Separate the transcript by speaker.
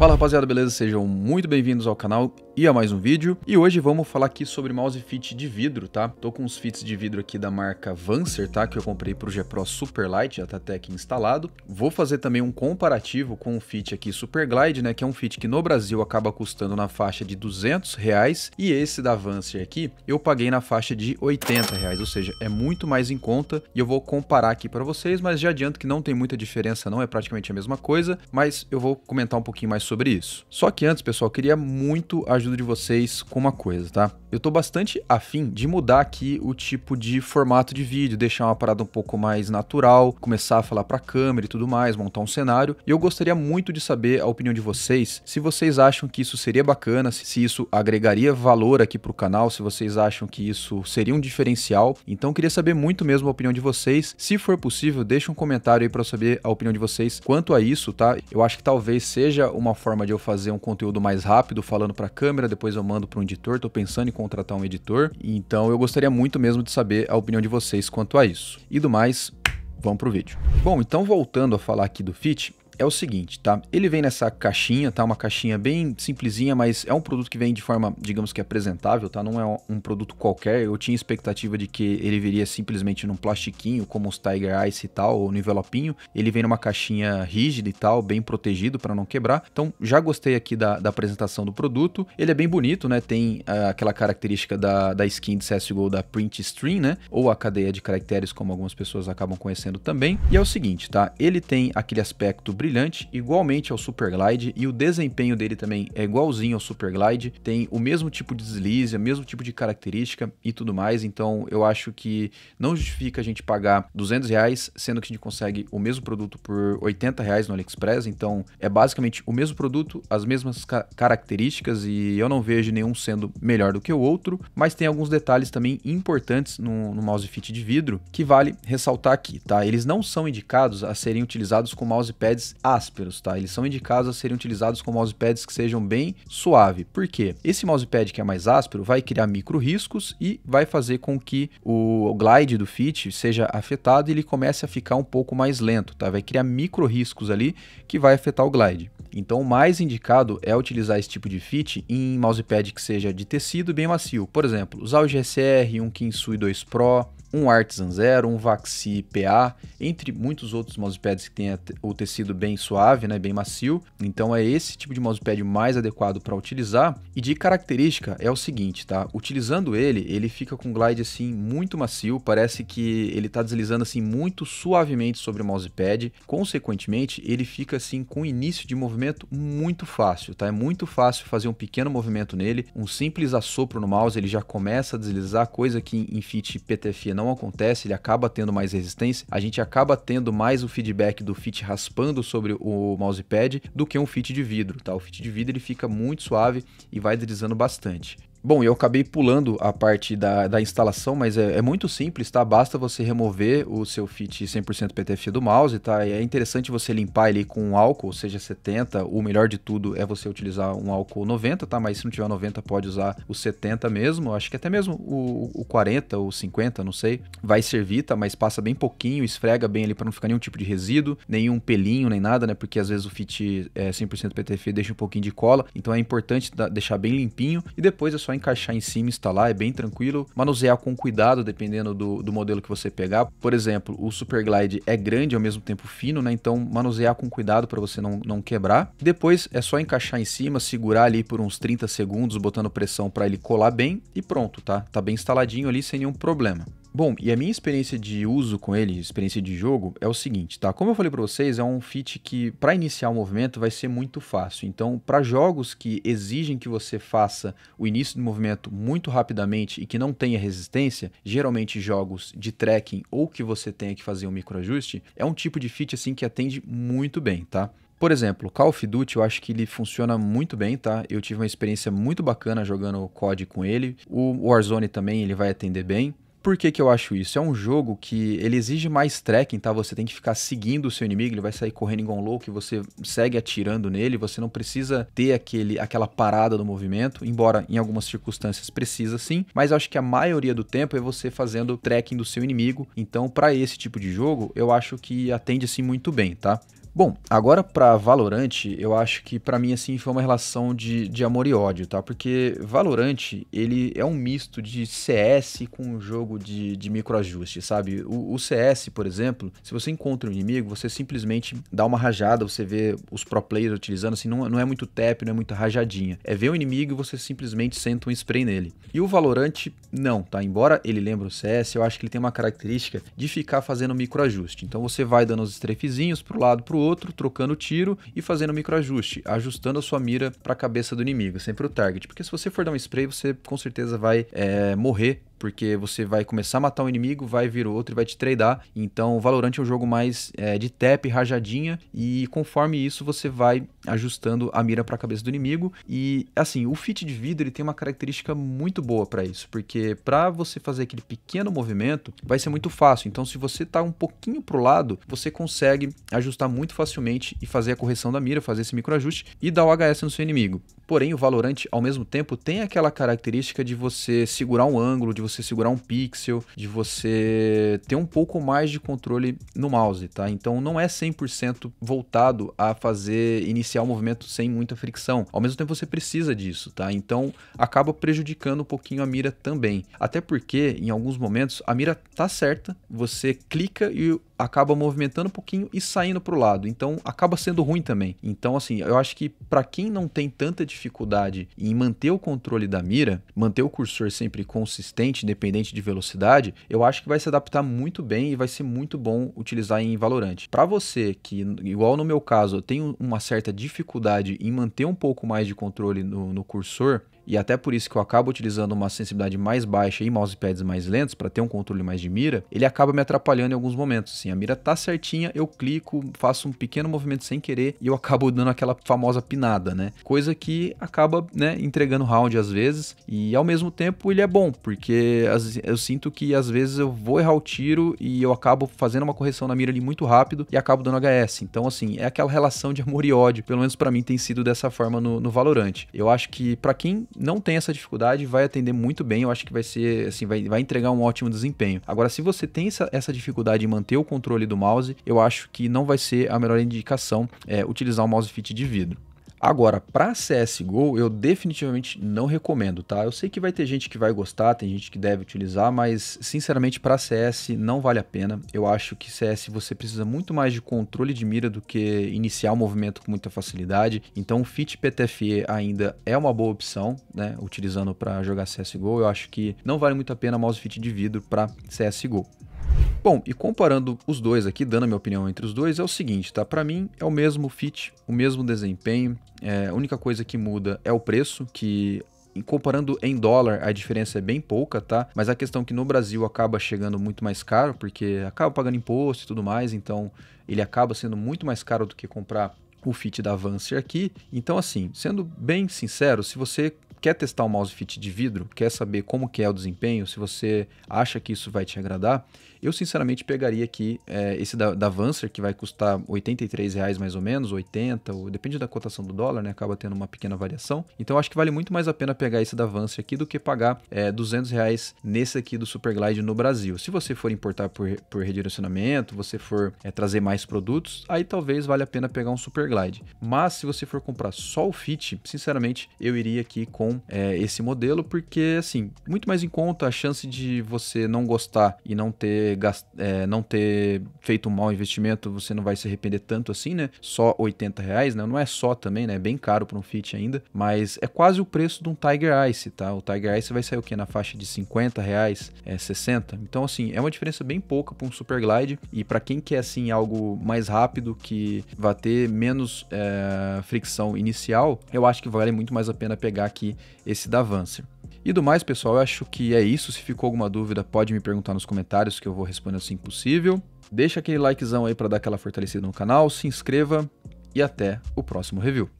Speaker 1: Fala rapaziada, beleza? Sejam muito bem-vindos ao canal e a mais um vídeo. E hoje vamos falar aqui sobre mouse fit de vidro, tá? Tô com uns fits de vidro aqui da marca Vancer, tá? Que eu comprei pro G Pro Superlight, já tá até aqui instalado. Vou fazer também um comparativo com o fit aqui Super Glide, né? Que é um fit que no Brasil acaba custando na faixa de 200 reais e esse da Vancer aqui eu paguei na faixa de 80 reais, ou seja, é muito mais em conta e eu vou comparar aqui para vocês, mas já adianto que não tem muita diferença não, é praticamente a mesma coisa, mas eu vou comentar um pouquinho mais sobre isso. Só que antes, pessoal, queria muito ajudar de vocês com uma coisa, tá? Eu tô bastante afim de mudar aqui o tipo de formato de vídeo, deixar uma parada um pouco mais natural, começar a falar pra câmera e tudo mais, montar um cenário. E eu gostaria muito de saber a opinião de vocês, se vocês acham que isso seria bacana, se isso agregaria valor aqui pro canal, se vocês acham que isso seria um diferencial. Então queria saber muito mesmo a opinião de vocês. Se for possível, deixa um comentário aí para saber a opinião de vocês quanto a isso, tá? Eu acho que talvez seja uma forma de eu fazer um conteúdo mais rápido falando pra câmera câmera, depois eu mando para um editor, estou pensando em contratar um editor. Então eu gostaria muito mesmo de saber a opinião de vocês quanto a isso. E do mais, vamos pro vídeo. Bom, então voltando a falar aqui do Fit, é o seguinte, tá? Ele vem nessa caixinha, tá? Uma caixinha bem simplesinha, mas é um produto que vem de forma, digamos que apresentável, tá? Não é um produto qualquer. Eu tinha expectativa de que ele viria simplesmente num plastiquinho, como os Tiger Ice e tal, ou no envelopinho. Ele vem numa caixinha rígida e tal, bem protegido para não quebrar. Então, já gostei aqui da, da, apresentação do produto. Ele é bem bonito, né? Tem uh, aquela característica da, da skin de CSGO da Print String, né? Ou a cadeia de caracteres, como algumas pessoas acabam conhecendo também. E é o seguinte, tá? Ele tem aquele aspecto brilhante brilhante, igualmente ao Super Glide e o desempenho dele também é igualzinho ao Super Glide tem o mesmo tipo de deslize, o mesmo tipo de característica e tudo mais, então eu acho que não justifica a gente pagar 200 reais, sendo que a gente consegue o mesmo produto por 80 reais no AliExpress, então é basicamente o mesmo produto, as mesmas ca características, e eu não vejo nenhum sendo melhor do que o outro, mas tem alguns detalhes também importantes no, no mouse fit de vidro, que vale ressaltar aqui, tá? Eles não são indicados a serem utilizados com mousepads ásperos, tá? Eles são indicados a serem utilizados com mousepads que sejam bem suave. Por quê? Esse mousepad que é mais áspero vai criar micro riscos e vai fazer com que o glide do Fit seja afetado e ele comece a ficar um pouco mais lento, tá? Vai criar micro riscos ali que vai afetar o glide. Então, o mais indicado é utilizar esse tipo de fit em mousepad que seja de tecido bem macio. Por exemplo, usar o GSR, um Kinsui 2 Pro, um Artisan Zero, um Vaxi PA, entre muitos outros mousepads que tem o tecido bem suave, né, bem macio. Então é esse tipo de mousepad mais adequado para utilizar. E de característica é o seguinte, tá? Utilizando ele, ele fica com glide assim muito macio, parece que ele tá deslizando assim muito suavemente sobre o mousepad. Consequentemente, ele fica assim com início de movimento muito fácil, tá? É muito fácil fazer um pequeno movimento nele, um simples assopro no mouse, ele já começa a deslizar, coisa que em Fit PTF não acontece, ele acaba tendo mais resistência, a gente acaba tendo mais o feedback do fit raspando sobre o mousepad do que um fit de vidro, tá? O fit de vidro ele fica muito suave e vai deslizando bastante. Bom, eu acabei pulando a parte da, da instalação, mas é, é, muito simples, tá? Basta você remover o seu fit 100% PTFE do mouse, tá? E é interessante você limpar ele com álcool, seja 70, o melhor de tudo é você utilizar um álcool 90, tá? Mas se não tiver 90, pode usar o 70 mesmo, acho que até mesmo o, o 40 ou 50, não sei, vai servir, tá? Mas passa bem pouquinho, esfrega bem ali para não ficar nenhum tipo de resíduo, nenhum pelinho, nem nada, né? Porque às vezes o fit é, 100% PTFE deixa um pouquinho de cola, então é importante deixar bem limpinho e depois é só só encaixar em cima, instalar, é bem tranquilo. Manusear com cuidado, dependendo do, do modelo que você pegar. Por exemplo, o Super Glide é grande ao mesmo tempo fino, né? Então manusear com cuidado para você não, não quebrar. Depois é só encaixar em cima, segurar ali por uns 30 segundos, botando pressão para ele colar bem e pronto, tá? Tá bem instaladinho ali sem nenhum problema. Bom, e a minha experiência de uso com ele, experiência de jogo, é o seguinte, tá? Como eu falei para vocês, é um fit que para iniciar o movimento vai ser muito fácil. Então, para jogos que exigem que você faça o início do movimento muito rapidamente e que não tenha resistência, geralmente jogos de trekking ou que você tenha que fazer um microajuste, é um tipo de fit assim que atende muito bem, tá? Por exemplo, Call of Duty eu acho que ele funciona muito bem, tá? Eu tive uma experiência muito bacana jogando COD com ele. O Warzone também ele vai atender bem. Por que, que eu acho isso? É um jogo que ele exige mais tracking, tá? Você tem que ficar seguindo o seu inimigo, ele vai sair correndo igual um louco, você segue atirando nele, você não precisa ter aquele, aquela parada do movimento, embora em algumas circunstâncias precisa sim, mas acho que a maioria do tempo é você fazendo tracking do seu inimigo. Então, para esse tipo de jogo, eu acho que atende assim muito bem, tá? Bom, agora para Valorant, eu acho que para mim assim foi uma relação de, de amor e ódio, tá? Porque Valorant, ele é um misto de CS com um jogo de, de microajuste, sabe? O, o, CS, por exemplo, se você encontra um inimigo, você simplesmente dá uma rajada, você vê os pro players utilizando, assim, não, não é muito tap, não é muito rajadinha. É ver o um inimigo e você simplesmente senta um spray nele. E o Valorant, não, tá? Embora ele lembre o CS, eu acho que ele tem uma característica de ficar fazendo microajuste. Então você vai dando os strefezinhos pro lado, pro outro, trocando tiro e fazendo microajuste, ajustando a sua mira para a cabeça do inimigo, sempre o target. Porque se você for dar um spray, você com certeza vai é, morrer porque você vai começar a matar um inimigo, vai vir outro e vai te tradar. Então, o Valorant é um jogo mais é, de tap, rajadinha, e conforme isso você vai ajustando a mira para a cabeça do inimigo. E assim, o fit de vidro ele tem uma característica muito boa para isso, porque para você fazer aquele pequeno movimento, vai ser muito fácil. Então, se você tá um pouquinho pro lado, você consegue ajustar muito facilmente e fazer a correção da mira, fazer esse microajuste e dar o HS no seu inimigo. Porém, o Valorant ao mesmo tempo tem aquela característica de você segurar um ângulo, de você você segurar um pixel, de você ter um pouco mais de controle no mouse, tá? Então não é 100% voltado a fazer iniciar o movimento sem muita fricção. Ao mesmo tempo você precisa disso, tá? Então acaba prejudicando um pouquinho a mira também. Até porque em alguns momentos a mira tá certa, você clica e acaba movimentando um pouquinho e saindo para o lado. Então acaba sendo ruim também. Então assim, eu acho que para quem não tem tanta dificuldade em manter o controle da mira, manter o cursor sempre consistente, independente de velocidade, eu acho que vai se adaptar muito bem e vai ser muito bom utilizar em Valorant. Para você que igual no meu caso, eu tenho uma certa dificuldade em manter um pouco mais de controle no, no cursor, e até por isso que eu acabo utilizando uma sensibilidade mais baixa e mousepads mais lentos para ter um controle mais de mira, ele acaba me atrapalhando em alguns momentos. Assim, a mira tá certinha, eu clico, faço um pequeno movimento sem querer e eu acabo dando aquela famosa pinada, né? Coisa que acaba, né, entregando round às vezes e ao mesmo tempo ele é bom, porque eu sinto que às vezes eu vou errar o tiro e eu acabo fazendo uma correção na mira ali muito rápido e acabo dando HS. Então, assim, é aquela relação de amor e ódio, pelo menos para mim tem sido dessa forma no, no Valorant. Eu acho que para quem não tem essa dificuldade, vai atender muito bem, eu acho que vai ser, assim, vai, vai entregar um ótimo desempenho. Agora, se você tem essa, essa dificuldade em manter o controle do mouse, eu acho que não vai ser a melhor indicação é, utilizar o mouse fit de vidro. Agora, para CSGO, eu definitivamente não recomendo, tá? Eu sei que vai ter gente que vai gostar, tem gente que deve utilizar, mas sinceramente para CS não vale a pena. Eu acho que CS você precisa muito mais de controle de mira do que iniciar o movimento com muita facilidade. Então, o Fit PTFE ainda é uma boa opção, né? Utilizando para jogar CSGO, eu acho que não vale muito a pena mouse fit de vidro para CSGO. Bom, e comparando os dois aqui, dando a minha opinião entre os dois, é o seguinte, tá? Para mim é o mesmo fit, o mesmo desempenho. É, a única coisa que muda é o preço, que comparando em dólar, a diferença é bem pouca, tá? Mas a questão é que no Brasil acaba chegando muito mais caro, porque acaba pagando imposto e tudo mais, então ele acaba sendo muito mais caro do que comprar o fit da Avancer aqui. Então, assim, sendo bem sincero, se você quer testar o um mouse fit de vidro, quer saber como que é o desempenho, se você acha que isso vai te agradar, eu sinceramente pegaria aqui é, esse da, da Avancer, que vai custar R$ reais mais ou menos, 80, ou, depende da cotação do dólar, né? Acaba tendo uma pequena variação. Então acho que vale muito mais a pena pegar esse da Avancer aqui do que pagar é, eh, 200 reais nesse aqui do Superglide no Brasil. Se você for importar por, por redirecionamento, você for é, trazer mais produtos, aí talvez valha a pena pegar um Super Everglide. Mas se você for comprar só o Fit, sinceramente, eu iria aqui com é, esse modelo, porque assim, muito mais em conta a chance de você não gostar e não ter, é, não ter feito um mau investimento, você não vai se arrepender tanto assim, né? Só 80 reais, né? Não é só também, né? É bem caro para um Fit ainda, mas é quase o preço de um Tiger Ice, tá? O Tiger Ice vai sair o quê? Na faixa de 50 reais, é, 60. Então, assim, é uma diferença bem pouca para um Super Glide e para quem quer, assim, algo mais rápido que vá ter menos menos é, fricção inicial, eu acho que vale muito mais a pena pegar aqui esse da Vance. E do mais, pessoal, eu acho que é isso. Se ficou alguma dúvida, pode me perguntar nos comentários que eu vou responder assim possível. Deixa aquele likezão aí para dar aquela fortalecida no canal, se inscreva e até o próximo review.